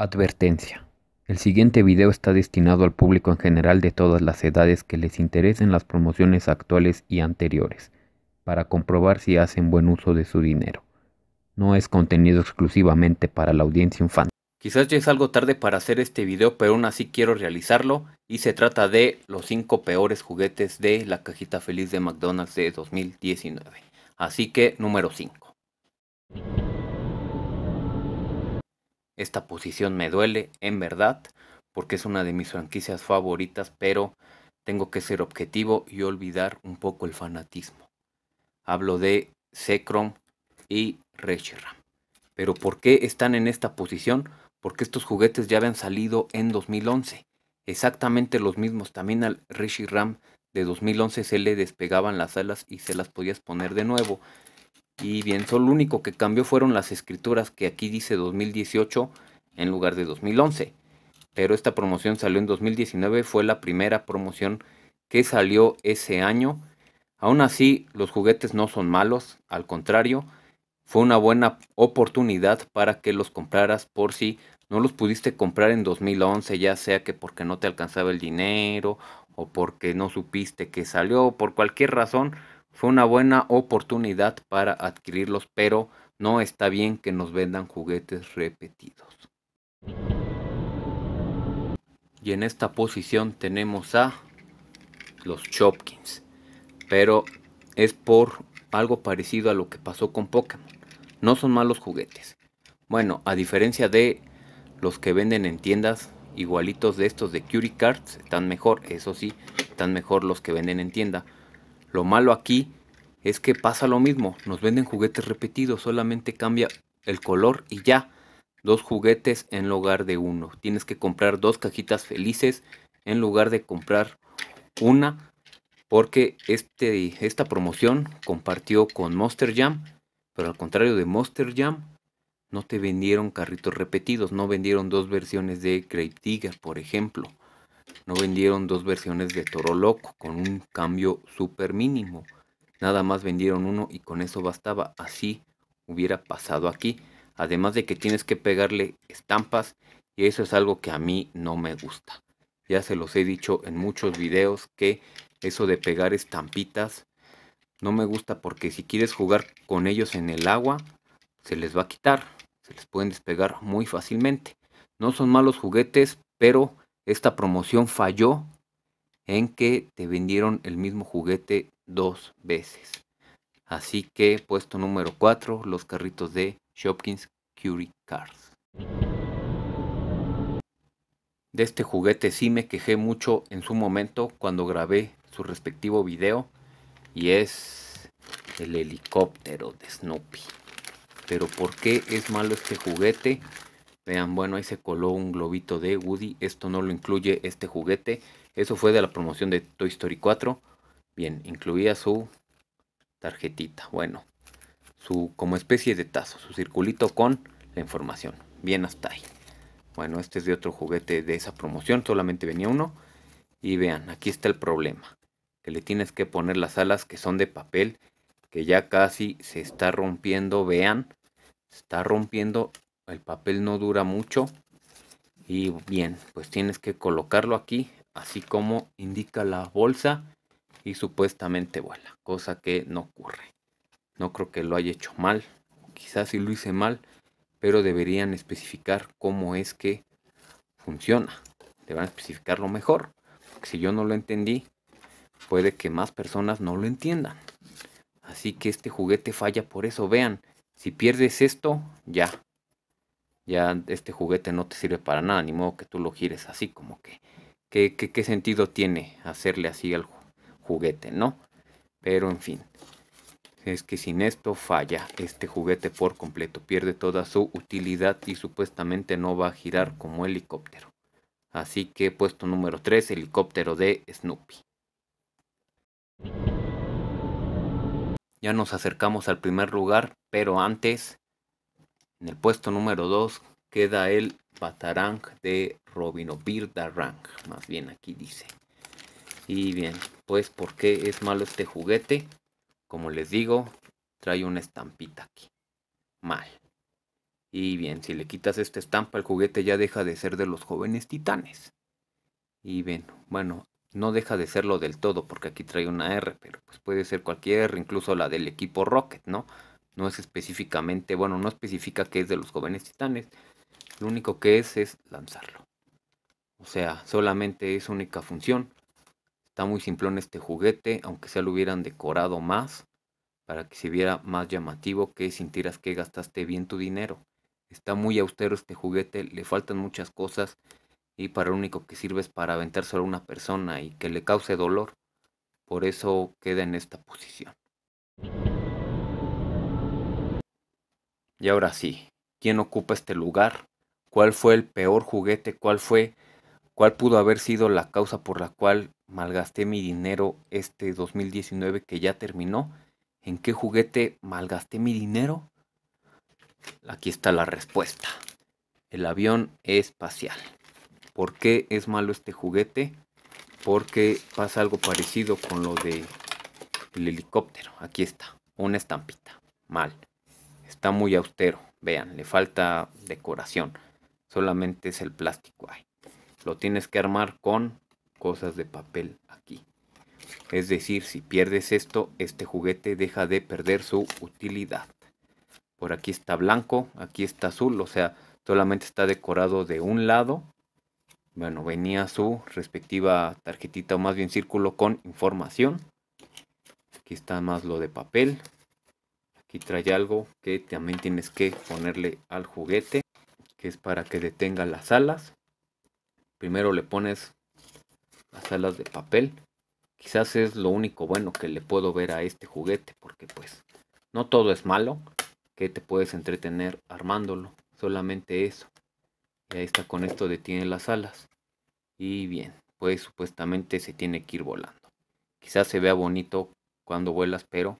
Advertencia. El siguiente video está destinado al público en general de todas las edades que les interesen las promociones actuales y anteriores, para comprobar si hacen buen uso de su dinero. No es contenido exclusivamente para la audiencia infantil. Quizás ya es algo tarde para hacer este video, pero aún así quiero realizarlo y se trata de los 5 peores juguetes de la cajita feliz de McDonald's de 2019. Así que número 5. Esta posición me duele, en verdad, porque es una de mis franquicias favoritas, pero tengo que ser objetivo y olvidar un poco el fanatismo. Hablo de Secrom y Reshiram. Pero ¿por qué están en esta posición? Porque estos juguetes ya habían salido en 2011. Exactamente los mismos. También al Reshiram de 2011 se le despegaban las alas y se las podías poner de nuevo. Y bien, solo lo único que cambió fueron las escrituras que aquí dice 2018 en lugar de 2011. Pero esta promoción salió en 2019, fue la primera promoción que salió ese año. Aún así, los juguetes no son malos, al contrario, fue una buena oportunidad para que los compraras por si no los pudiste comprar en 2011, ya sea que porque no te alcanzaba el dinero o porque no supiste que salió, por cualquier razón, fue una buena oportunidad para adquirirlos, pero no está bien que nos vendan juguetes repetidos. Y en esta posición tenemos a los Chopkins. Pero es por algo parecido a lo que pasó con Pokémon. No son malos juguetes. Bueno, a diferencia de los que venden en tiendas, igualitos de estos de Curie Cards, están mejor, eso sí, están mejor los que venden en tienda. Lo malo aquí es que pasa lo mismo, nos venden juguetes repetidos, solamente cambia el color y ya. Dos juguetes en lugar de uno. Tienes que comprar dos cajitas felices en lugar de comprar una. Porque este, esta promoción compartió con Monster Jam. Pero al contrario de Monster Jam, no te vendieron carritos repetidos. No vendieron dos versiones de Grape por ejemplo no vendieron dos versiones de Toro Loco con un cambio súper mínimo. Nada más vendieron uno y con eso bastaba. Así hubiera pasado aquí. Además de que tienes que pegarle estampas y eso es algo que a mí no me gusta. Ya se los he dicho en muchos videos que eso de pegar estampitas no me gusta porque si quieres jugar con ellos en el agua se les va a quitar. Se les pueden despegar muy fácilmente. No son malos juguetes, pero esta promoción falló en que te vendieron el mismo juguete dos veces. Así que puesto número 4, los carritos de Shopkins Curie Cars. De este juguete sí me quejé mucho en su momento cuando grabé su respectivo video y es el helicóptero de Snoopy. Pero ¿por qué es malo este juguete? Vean, bueno, ahí se coló un globito de Woody. Esto no lo incluye este juguete. Eso fue de la promoción de Toy Story 4. Bien, incluía su tarjetita. Bueno, su como especie de tazo, su circulito con la información. Bien, hasta ahí. Bueno, este es de otro juguete de esa promoción. Solamente venía uno. Y vean, aquí está el problema. Que le tienes que poner las alas que son de papel. Que ya casi se está rompiendo. Vean, está rompiendo el papel no dura mucho y bien pues tienes que colocarlo aquí así como indica la bolsa y supuestamente vuela cosa que no ocurre no creo que lo haya hecho mal quizás si sí lo hice mal pero deberían especificar cómo es que funciona Deberían especificarlo mejor porque si yo no lo entendí puede que más personas no lo entiendan así que este juguete falla por eso vean si pierdes esto ya ya este juguete no te sirve para nada, ni modo que tú lo gires así, como que, ¿qué, sentido tiene hacerle así al juguete, no? Pero en fin, es que sin esto falla este juguete por completo, pierde toda su utilidad y supuestamente no va a girar como helicóptero. Así que puesto número 3, helicóptero de Snoopy. Ya nos acercamos al primer lugar, pero antes en el puesto número 2 queda el Batarang de Robino, rank Más bien aquí dice. Y bien, pues ¿por qué es malo este juguete? Como les digo, trae una estampita aquí. Mal. Y bien, si le quitas esta estampa, el juguete ya deja de ser de los jóvenes titanes. Y bien, bueno, no deja de serlo del todo porque aquí trae una R, pero pues puede ser cualquier, R, incluso la del equipo Rocket, ¿no? No es específicamente, bueno, no especifica que es de los jóvenes titanes. Lo único que es es lanzarlo. O sea, solamente es única función. Está muy simplón este juguete, aunque se lo hubieran decorado más para que se viera más llamativo, que sintieras que gastaste bien tu dinero. Está muy austero este juguete, le faltan muchas cosas y para lo único que sirve es para solo a una persona y que le cause dolor. Por eso queda en esta posición. Y ahora sí, ¿quién ocupa este lugar? ¿Cuál fue el peor juguete? ¿Cuál fue cuál pudo haber sido la causa por la cual malgasté mi dinero este 2019 que ya terminó? ¿En qué juguete malgasté mi dinero? Aquí está la respuesta. El avión espacial. ¿Por qué es malo este juguete? Porque pasa algo parecido con lo de el helicóptero. Aquí está, una estampita. Mal. Está muy austero, vean, le falta decoración. Solamente es el plástico ahí. Lo tienes que armar con cosas de papel aquí. Es decir, si pierdes esto, este juguete deja de perder su utilidad. Por aquí está blanco, aquí está azul, o sea, solamente está decorado de un lado. Bueno, venía su respectiva tarjetita o más bien círculo con información. Aquí está más lo de papel. Aquí trae algo que también tienes que ponerle al juguete, que es para que detenga las alas. Primero le pones las alas de papel. Quizás es lo único bueno que le puedo ver a este juguete, porque pues no todo es malo, que te puedes entretener armándolo, solamente eso. Y ahí está, con esto detiene las alas. Y bien, pues supuestamente se tiene que ir volando. Quizás se vea bonito cuando vuelas, pero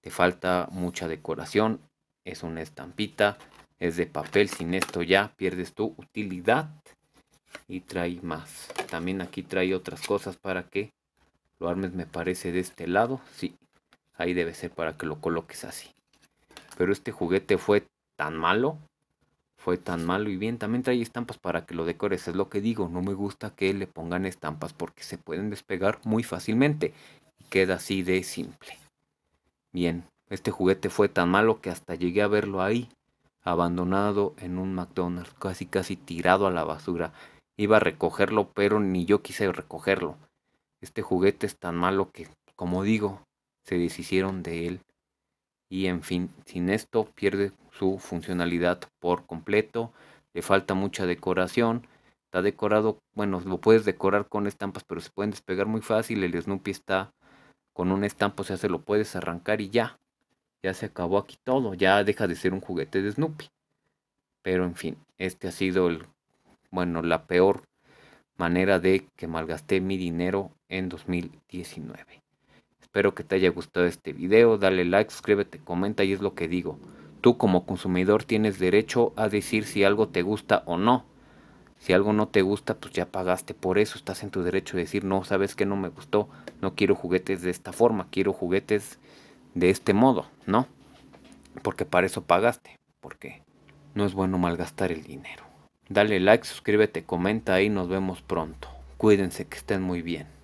te falta mucha decoración. Es una estampita. Es de papel. Sin esto ya pierdes tu utilidad. Y trae más. También aquí trae otras cosas para que lo armes. Me parece de este lado. Sí. Ahí debe ser para que lo coloques así. Pero este juguete fue tan malo fue tan malo y bien. También trae estampas para que lo decores. Es lo que digo, no me gusta que le pongan estampas porque se pueden despegar muy fácilmente. Y queda así de simple. Bien, este juguete fue tan malo que hasta llegué a verlo ahí, abandonado en un McDonald's, casi casi tirado a la basura. Iba a recogerlo, pero ni yo quise recogerlo. Este juguete es tan malo que, como digo, se deshicieron de él. Y en fin, sin esto pierde su funcionalidad por completo, le falta mucha decoración. Está decorado, bueno, lo puedes decorar con estampas, pero se pueden despegar muy fácil. El Snoopy está con un estampo, se hace se lo puedes arrancar y ya. Ya se acabó aquí todo, ya deja de ser un juguete de Snoopy. Pero en fin, este ha sido el, bueno, la peor manera de que malgasté mi dinero en 2019. Espero que te haya gustado este video, dale like, suscríbete, comenta y es lo que digo. Tú como consumidor tienes derecho a decir si algo te gusta o no. Si algo no te gusta, pues ya pagaste por eso, estás en tu derecho de decir, no, sabes que no me gustó, no quiero juguetes de esta forma, quiero juguetes de este modo, ¿no? Porque para eso pagaste, porque no es bueno malgastar el dinero. Dale like, suscríbete, comenta y nos vemos pronto. Cuídense, que estén muy bien.